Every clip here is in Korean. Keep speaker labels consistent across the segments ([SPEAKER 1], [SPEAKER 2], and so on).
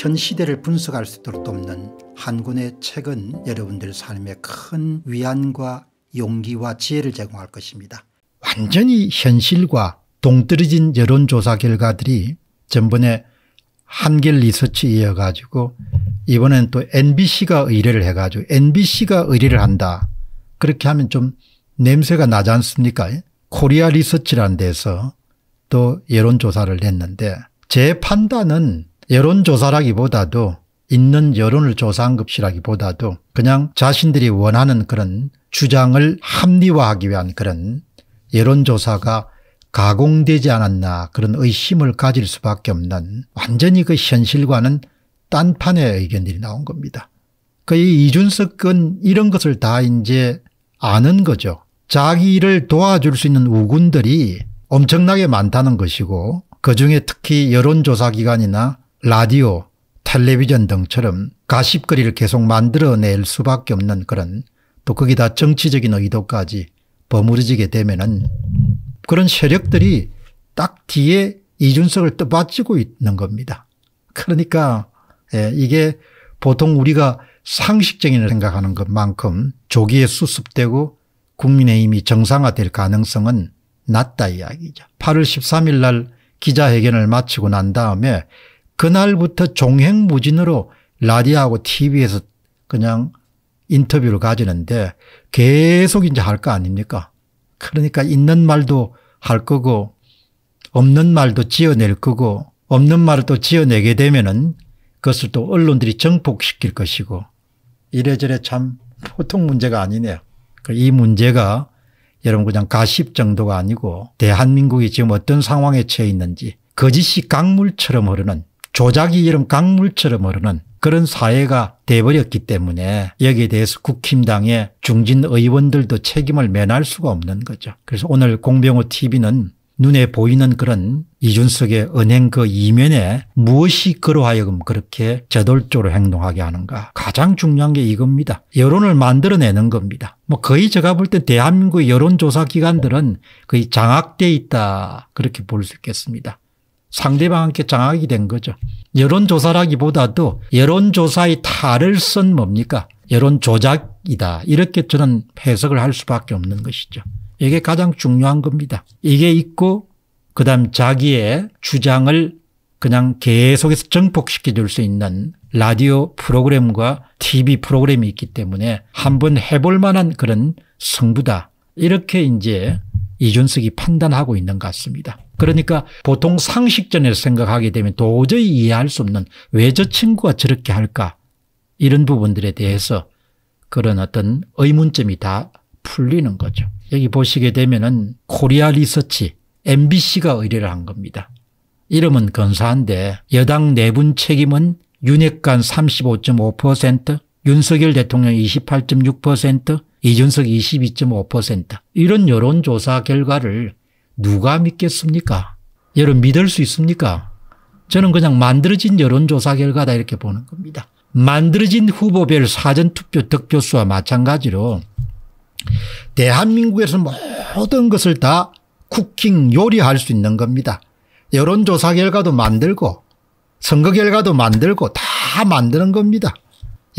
[SPEAKER 1] 현 시대를 분석할 수 있도록 돕는 한 권의 책은 여러분들 삶에 큰 위안과 용기와 지혜를 제공할 것입니다. 완전히 현실과 동떨어진 여론조사 결과들이 전번에 한길 리서치 이어가지고 이번엔 또 MBC가 의뢰를 해가지고 MBC가 의뢰를 한다. 그렇게 하면 좀 냄새가 나지 않습니까? 코리아 리서치라는 데서 또 여론조사를 냈는데 제 판단은 여론조사라기보다도 있는 여론을 조사한 것이라기보다도 그냥 자신들이 원하는 그런 주장을 합리화하기 위한 그런 여론조사가 가공되지 않았나 그런 의심을 가질 수밖에 없는 완전히 그 현실과는 딴판의 의견들이 나온 겁니다. 그이 이준석은 이런 것을 다 이제 아는 거죠. 자기를 도와줄 수 있는 우군들이 엄청나게 많다는 것이고 그중에 특히 여론조사기관이나 라디오 텔레비전 등처럼 가십거리를 계속 만들어낼 수밖에 없는 그런 또 거기다 정치적인 의도까지 버무려지게 되면 은 그런 세력들이 딱 뒤에 이준석을 떠받치고 있는 겁니다. 그러니까 예, 이게 보통 우리가 상식적인 생각하는 것만큼 조기에 수습되고 국민의힘이 정상화될 가능성은 낮다 이야기죠. 8월 13일 날 기자회견을 마치고 난 다음에 그날부터 종횡무진으로 라디오하고 TV에서 그냥 인터뷰를 가지는데 계속 이제 할 거 아닙니까? 그러니까 있는 말도 할 거고 없는 말도 지어낼 거고 없는 말을 또 지어내게 되면은 그것을 또 언론들이 정폭시킬 것이고 이래저래 참 보통 문제가 아니네요. 이 문제가 여러분 그냥 가십 정도가 아니고 대한민국이 지금 어떤 상황에 처해 있는지 거짓이 강물처럼 흐르는 조작이 이런 강물처럼 흐르는 그런 사회가 돼버렸기 때문에 여기에 대해서 국힘당의 중진 의원들도 책임을 면할 수가 없는 거죠. 그래서 오늘 공병호 TV는 눈에 보이는 그런 이준석의 은행 그 이면에 무엇이 그러하여금 그렇게 저돌조로 행동하게 하는가 가장 중요한 게 이겁니다. 여론을 만들어내는 겁니다. 뭐 거의 제가 볼 때 대한민국 여론조사기관들은 거의 장악돼 있다 그렇게 볼 수 있겠습니다. 상대방한테 장악이 된 거죠. 여론조사라기보다도 여론조사의 탈을 쓴 뭡니까 여론조작이다 이렇게 저는 해석을 할 수밖에 없는 것이죠. 이게 가장 중요한 겁니다. 이게 있고 그다음 자기의 주장을 그냥 계속해서 정폭시켜 줄 수 있는 라디오 프로그램과 TV 프로그램이 있기 때문에 한번 해볼 만한 그런 승부다 이렇게 이제 이준석이 판단하고 있는 것 같습니다. 그러니까 보통 상식전에서 생각하게 되면 도저히 이해할 수 없는 왜 저 친구가 저렇게 할까 이런 부분들에 대해서 그런 어떤 의문점이 다 풀리는 거죠. 여기 보시게 되면은 코리아 리서치 MBC가 의뢰를 한 겁니다. 이름은 건사한데 여당 내분 책임은 윤핵관 35.5%, 윤석열 대통령 28.6%, 이준석 22.5% 이런 여론조사 결과를 누가 믿겠습니까? 여러분 믿을 수 있습니까? 저는 그냥 만들어진 여론조사 결과다 이렇게 보는 겁니다. 만들어진 후보별 사전투표 득표수와 마찬가지로 대한민국에서 모든 것을 다 쿠킹 요리할 수 있는 겁니다. 여론조사 결과도 만들고 선거 결과도 만들고 다 만드는 겁니다.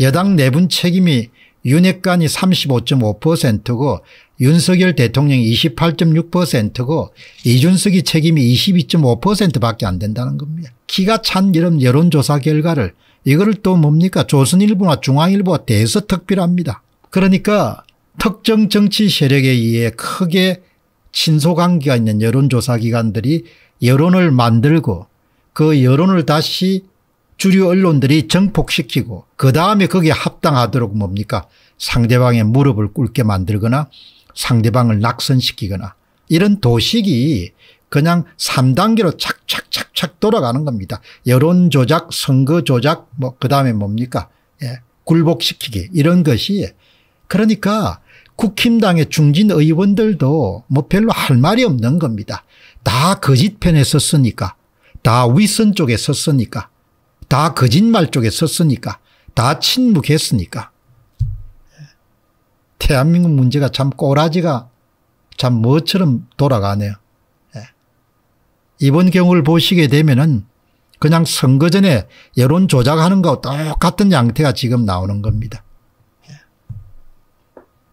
[SPEAKER 1] 여당 내분 책임이 윤핵관이 35.5%고 윤석열 대통령이 28.6%고 이준석이 책임이 22.5%밖에 안 된다는 겁니다. 기가 찬 이런 여론조사 결과를 이거를 또 뭡니까 조선일보나 중앙일보가 대서 특별합니다. 그러니까 특정 정치 세력에 의해 크게 친소관계가 있는 여론조사기관들이 여론을 만들고 그 여론을 다시 주류 언론들이 정폭시키고 그 다음에 거기에 합당하도록 뭡니까 상대방의 무릎을 꿇게 만들거나 상대방을 낙선시키거나 이런 도식이 그냥 3단계로 착착착착 돌아가는 겁니다. 여론 조작, 선거 조작, 뭐, 그 다음에 뭡니까? 예. 굴복시키기, 이런 것이. 그러니까 국힘당의 중진 의원들도 뭐 별로 할 말이 없는 겁니다. 다 거짓편에 섰으니까. 다위선 쪽에 섰으니까. 다 거짓말 쪽에 섰으니까 다 침묵했으니까 대한민국 문제가 참 꼬라지가 참 뭐처럼 돌아가네요. 예. 이번 경우를 보시게 되면은 그냥 선거 전에 여론 조작하는 것거 똑같은 양태가 지금 나오는 겁니다. 예.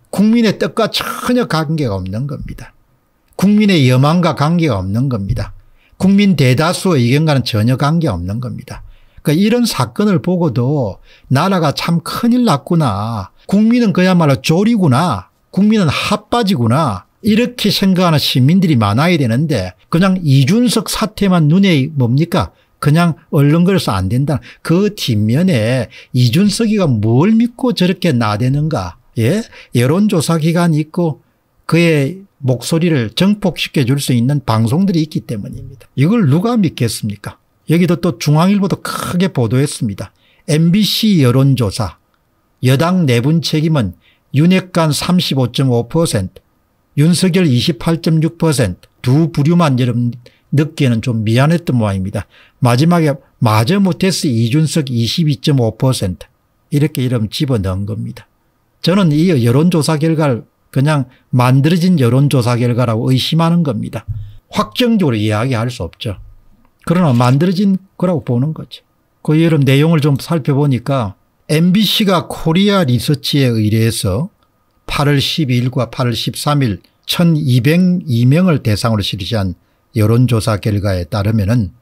[SPEAKER 1] 국민의 뜻과 전혀 관계가 없는 겁니다. 국민의 여망과 관계가 없는 겁니다. 국민 대다수의 의견과는 전혀 관계없는 가 겁니다. 그 이런 사건을 보고도 나라가 참 큰일 났구나. 국민은 그야말로 졸이구나 국민은 핫바지구나. 이렇게 생각하는 시민들이 많아야 되는데 그냥 이준석 사태만 눈에 뭡니까? 그냥 얼른거려서 안 된다. 그 뒷면에 이준석이가 뭘 믿고 저렇게 나대는가. 예? 여론조사 기관이 있고 그의 목소리를 정폭시켜 줄 수 있는 방송들이 있기 때문입니다. 이걸 누가 믿겠습니까? 여기도 또 중앙일보도 크게 보도했습니다. MBC 여론조사 여당 내분 책임은 윤핵관 35.5% 윤석열 28.6%두 부류만 여러늦기는좀 미안했던 모양입니다. 마지막에 마저 못해서 이준석 22.5% 이렇게 이름 집어넣은 겁니다. 저는 이 여론조사 결과를 그냥 만들어진 여론조사 결과라고 의심하는 겁니다. 확정적으로 이야기할 수 없죠. 그러나 만들어진 거라고 보는 거죠. 그 여름 내용을 좀 살펴보니까 MBC가 코리아 리서치에 의뢰해서 8월 12일과 8월 13일 1202명을 대상으로 실시한 여론조사 결과에 따르면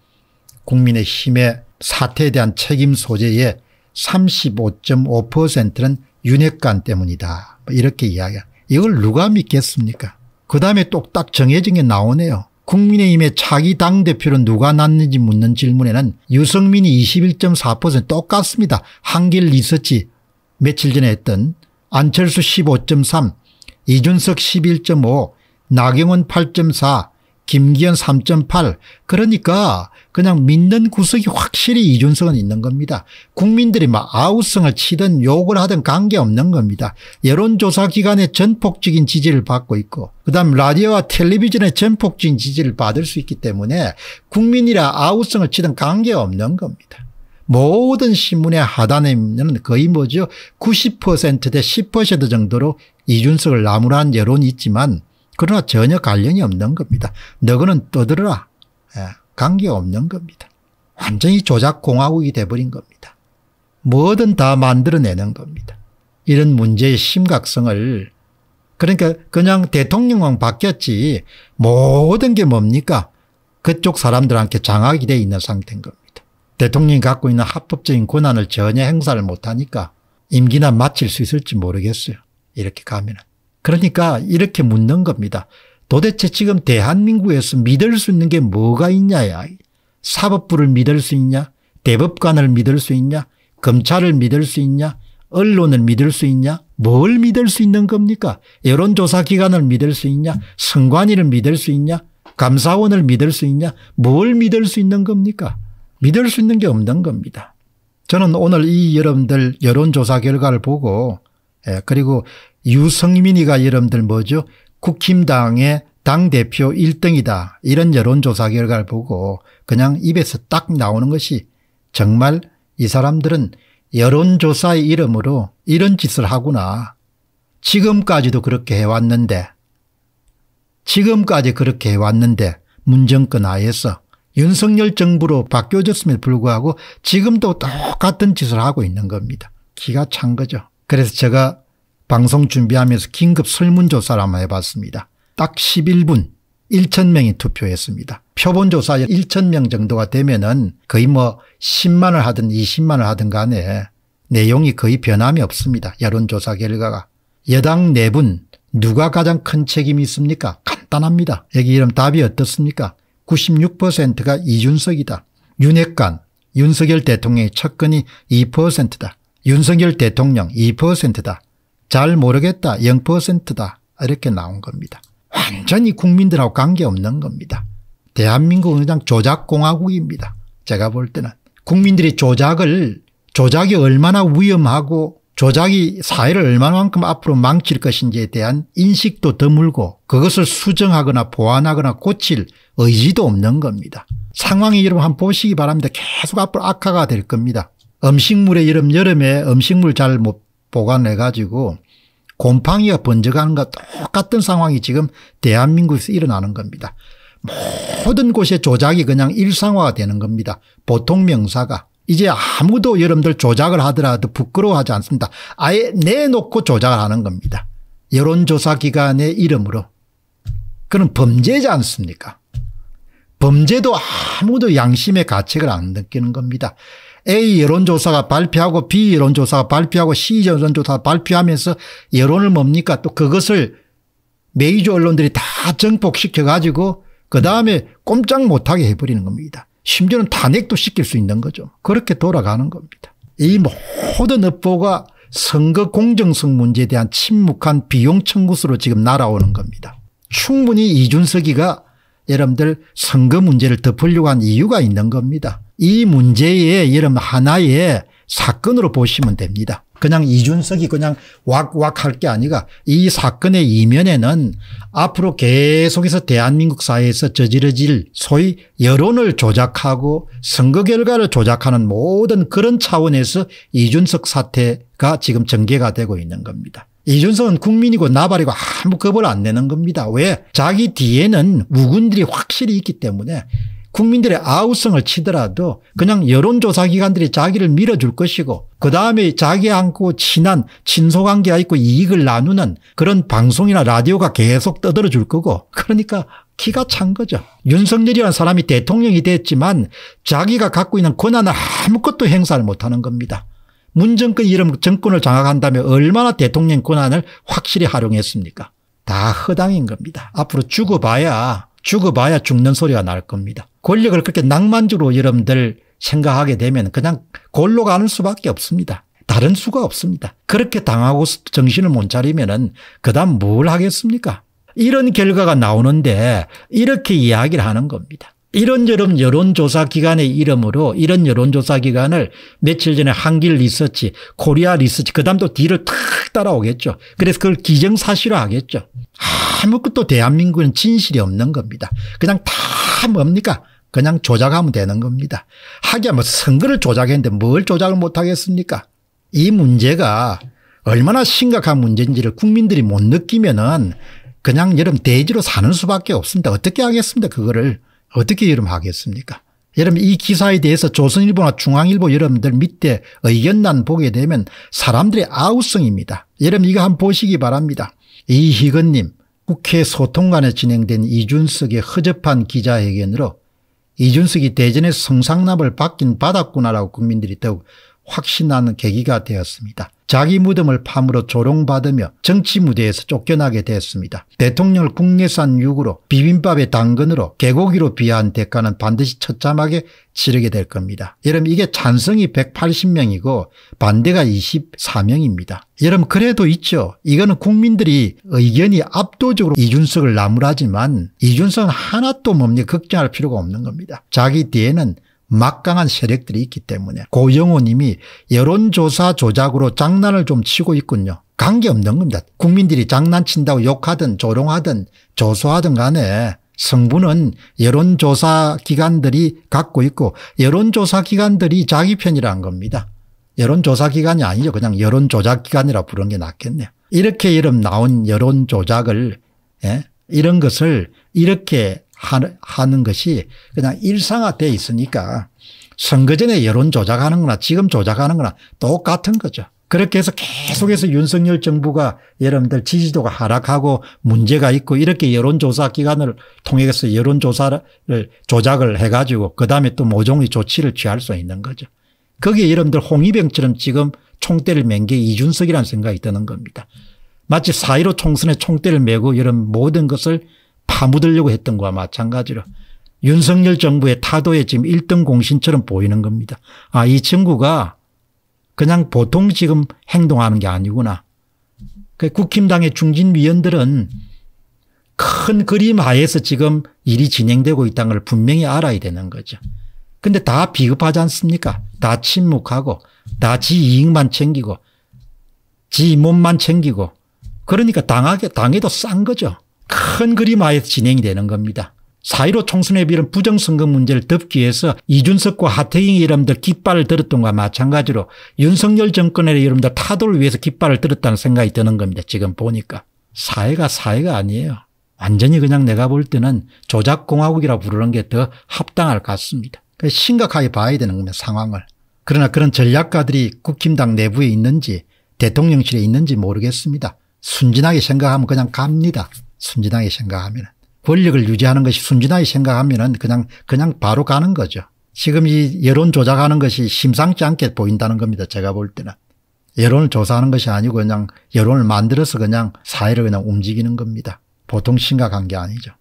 [SPEAKER 1] 국민의힘의 사태에 대한 책임 소재의 35.5%는 윤핵관 때문이다. 뭐 이렇게 이야기합 이걸 누가 믿겠습니까? 그 다음에 똑딱 정해진 게 나오네요. 국민의힘의 차기 당대표는 누가 났는지 묻는 질문에는 유승민이 21.4% 똑같습니다. 한길 리서치 며칠 전에 했던 안철수 15.3 이준석 11.5 나경원 8.4 김기현 3.8 그러니까 그냥 믿는 구석이 확실히 이준석은 있는 겁니다. 국민들이 막 아우성을 치든 욕을 하든 관계없는 겁니다. 여론조사 기관의 전폭적인 지지를 받고 있고 그다음 라디오와 텔레비전의 전폭적인 지지를 받을 수 있기 때문에 국민이라 아우성을 치든 관계없는 겁니다. 모든 신문의 하단에는 거의 뭐죠 90%대 10% 정도로 이준석을 나무란 라 여론이 있지만 그러나 전혀 관련이 없는 겁니다. 너그는 떠들어라. 예, 관계없는 겁니다. 완전히 조작공화국이 돼버린 겁니다. 뭐든 다 만들어내는 겁니다. 이런 문제의 심각성을 그러니까 그냥 대통령만 바뀌었지 모든 게 뭡니까 그쪽 사람들한테 장악이 돼 있는 상태인 겁니다. 대통령이 갖고 있는 합법적인 권한을 전혀 행사를 못하니까 임기나 마칠 수 있을지 모르겠어요. 이렇게 가면은. 그러니까 이렇게 묻는 겁니다. 도대체 지금 대한민국에서 믿을 수 있는 게 뭐가 있냐야. 사법부를 믿을 수 있냐 대법관을 믿을 수 있냐 검찰을 믿을 수 있냐 언론을 믿을 수 있냐 뭘 믿을 수 있는 겁니까 여론조사기관을 믿을 수 있냐 선관위를 믿을 수 있냐 감사원을 믿을 수 있냐 뭘 믿을 수 있는 겁니까 믿을 수 있는 게 없는 겁니다. 저는 오늘 이 여러분들 여론조사 결과를 보고 그리고 유성민이가 여러분들 뭐죠 국힘당의 당대표 1등이다 이런 여론조사 결과를 보고 그냥 입에서 딱 나오는 것이 정말 이 사람들은 여론조사의 이름으로 이런 짓을 하구나 지금까지도 그렇게 해왔는데 지금까지 그렇게 해왔는데 문정권 하에서 윤석열 정부로 바뀌어졌음에 도 불구하고 지금도 똑같은 짓을 하고 있는 겁니다. 기가 찬 거죠. 그래서 제가 방송 준비하면서 긴급 설문조사를 한번 해봤습니다. 딱 11분 1천명이 투표했습니다. 표본조사 에1천명 정도가 되면은 거의 뭐 10만을 하든 20만을 하든 간에 내용이 거의 변함이 없습니다. 여론조사 결과가. 여당 4분 누가 가장 큰 책임이 있습니까? 간단합니다. 여기 이름 답이 어떻습니까? 96%가 이준석이다. 윤핵관 윤석열 대통령의 첫건이 2%다. 윤석열 대통령 2%다. 잘 모르겠다 0%다 이렇게 나온 겁니다. 완전히 국민들하고 관계없는 겁니다. 대한민국은 그냥 조작공화국입니다. 제가 볼 때는. 국민들이 조작을 조작이 얼마나 위험하고 조작이 사회를 얼마만큼 앞으로 망칠 것인지에 대한 인식도 드물고 그것을 수정하거나 보완하거나 고칠 의지도 없는 겁니다. 상황이 여러분 한번 보시기 바랍니다. 계속 앞으로 악화가 될 겁니다. 음식물에 여름 여름에 음식물 잘못 보관해 가지고 곰팡이가 번져가는 것 똑같은 상황이 지금 대한민국에서 일어나는 겁니다. 모든 곳에 조작이 그냥 일상화가 되는 겁니다. 보통 명사가. 이제 아무도 여러분들 조작을 하더라도 부끄러워하지 않습니다. 아예 내놓고 조작을 하는 겁니다. 여론조사기관의 이름으로. 그건 범죄지 않습니까? 범죄도 아무도 양심의 가책을 안 느끼는 겁니다. A 여론조사가 발표하고 B 여론조사가 발표하고 C 여론조사가 발표하면서 여론을 뭡니까 또 그것을 메이저 언론들이 다 정복시켜 가지고 그다음에 꼼짝 못하게 해버리는 겁니다. 심지어는 탄핵도 시킬 수 있는 거죠. 그렇게 돌아가는 겁니다. 이 모든 업보가 선거 공정성 문제에 대한 침묵한 비용 청구수로 지금 날아오는 겁니다. 충분히 이준석이가 여러분들 선거 문제를 덮으려고 한 이유가 있는 겁니다. 이 문제의 이런 하나의 사건으로 보시면 됩니다. 그냥 이준석이 그냥 왁왁 할게 아니라 이 사건의 이면에는 앞으로 계속해서 대한민국 사회에서 저지러질 소위 여론을 조작하고 선거 결과를 조작하는 모든 그런 차원에서 이준석 사태가 지금 전개가 되고 있는 겁니다. 이준석은 국민이고 나발이고 아무 겁을 안 내는 겁니다. 왜? 자기 뒤에는 우군들이 확실히 있기 때문에 국민들의 아우성을 치더라도 그냥 여론조사기관들이 자기를 밀어줄 것이고 그다음에 자기하고 친한 친소관계가 있고 이익을 나누는 그런 방송이나 라디오가 계속 떠들어줄 거고 그러니까 키가 찬 거죠. 윤석열이라는 사람이 대통령이 됐지만 자기가 갖고 있는 권한을 아무것도 행사를 못하는 겁니다. 문정권 이름 정권을 장악한다며 얼마나 대통령 권한을 확실히 활용했습니까 다 허당인 겁니다. 앞으로 죽어봐야 죽어봐야 죽는 소리가 날 겁니다. 권력을 그렇게 낭만적으로 여러분들 생각하게 되면 그냥 골로 가는 수밖에 없습니다. 다른 수가 없습니다. 그렇게 당하고 정신을 못 차리면 그 다음 뭘 하겠습니까? 이런 결과가 나오는데 이렇게 이야기를 하는 겁니다. 이런 여름 여론조사 기관의 이름으로 이런 여론조사 기관을 며칠 전에 한길 리서치, 코리아 리서치, 그 다음 또 뒤를 탁 따라오겠죠. 그래서 그걸 기정사실화 하겠죠. 아무것도 대한민국은 진실이 없는 겁니다. 그냥 다 뭡니까? 그냥 조작하면 되는 겁니다. 하기야 뭐 선거를 조작했는데 뭘 조작을 못하겠습니까 이 문제가 얼마나 심각한 문제인지를 국민들이 못 느끼면은 그냥 여러분 대지로 사는 수밖에 없습니다. 어떻게 하겠습니다 그거를 어떻게 여러분 하겠습니까 여러분 이 기사에 대해서 조선일보나 중앙일보 여러분들 밑에 의견란 보게 되면 사람들의 아우성입니다. 여러분 이거 한번 보시기 바랍니다. 이희건님 국회 소통관에 진행된 이준석의 허접한 기자회견으로 이준석이 대전에서 성상납을 받긴 받았구나라고 국민들이 더욱 확신하는 계기가 되었습니다. 자기 무덤을 파으로 조롱받으며 정치 무대에서 쫓겨나게 됐습니다. 대통령을 국내산 육으로 비빔밥의 당근으로 개고기로 비하한 대가는 반드시 처참하게 치르게 될 겁니다. 여러분 이게 찬성이 180명이고 반대가 24명입니다. 여러분 그래도 있죠. 이거는 국민들이 의견이 압도적으로 이준석을 나무라지만 이준석은 하나도 뭡니까 뭐 걱정할 필요가 없는 겁니다. 자기 뒤에는 막강한 세력들이 있기 때문에 고영호님이 여론조사 조작으로 장난을 좀 치고 있군요. 관계없는 겁니다. 국민들이 장난친다고 욕하든 조롱하든 조소하든 간에 성분은 여론조사 기관들이 갖고 있고 여론조사 기관들이 자기 편이라는 겁니다. 여론조사 기관이 아니죠. 그냥 여론조작 기관이라 부르게 낫겠네요. 이렇게 이름 나온 여론조작을 예? 이런 것을 이렇게 하는 것이 그냥 일상화되어 있으니까 선거 전에 여론 조작하는 거나 지금 조작하는 거나 똑같은 거죠. 그렇게 해서 계속해서 윤석열 정부가 여러분들 지지도가 하락하고 문제가 있고 이렇게 여론조사 기관을 통해서 여론조사를 조작을 해가지고 그다음에 또 모종의 조치를 취할 수 있는 거죠. 거기에 여러분들 홍위병처럼 지금 총대를 맨 게 이준석이라는 생각이 드는 겁니다. 마치 4.15 총선에 총대를 메고 이런 모든 것을 파묻으려고 했던 거와 마찬가지로 윤석열 정부의 타도에 지금 1등 공신처럼 보이는 겁니다. 아, 이 친구가 그냥 보통 지금 행동하는 게 아니구나. 그 국힘당의 중진위원들은 큰 그림 하에서 지금 일이 진행되고 있다는 걸 분명히 알아야 되는 거죠. 근데 다 비겁하지 않습니까? 다 침묵하고 다 지 이익만 챙기고 지 몸만 챙기고 그러니까 당하게 당해도 싼 거죠. 큰 그림 하에 서 진행이 되는 겁니다. 4.15 총선에 비른 부정선거 문제를 덮기 위해서 이준석과 하태경이 여러분들 깃발을 들었던 것과 마찬가지로 윤석열 정권의 여러분들 타도를 위해서 깃발을 들었다는 생각이 드는 겁니다. 지금 보니까. 사회가 사회가 아니에요. 완전히 그냥 내가 볼 때는 조작공화국이라 부르는 게 더 합당할 것 같습니다. 심각하게 봐야 되는 겁니다. 상황을. 그러나 그런 전략가들이 국힘당 내부에 있는지 대통령실에 있는지 모르겠습니다. 순진하게 생각하면 그냥 갑니다. 순진하게 생각하면 권력을 유지하는 것이 순진하게 생각하면 그냥 그냥 바로 가는 거죠. 지금 이 여론 조작하는 것이 심상치 않게 보인다는 겁니다. 제가 볼 때는. 여론을 조사하는 것이 아니고 그냥 여론을 만들어서 그냥 사회를 그냥 움직이는 겁니다. 보통 심각한 게 아니죠.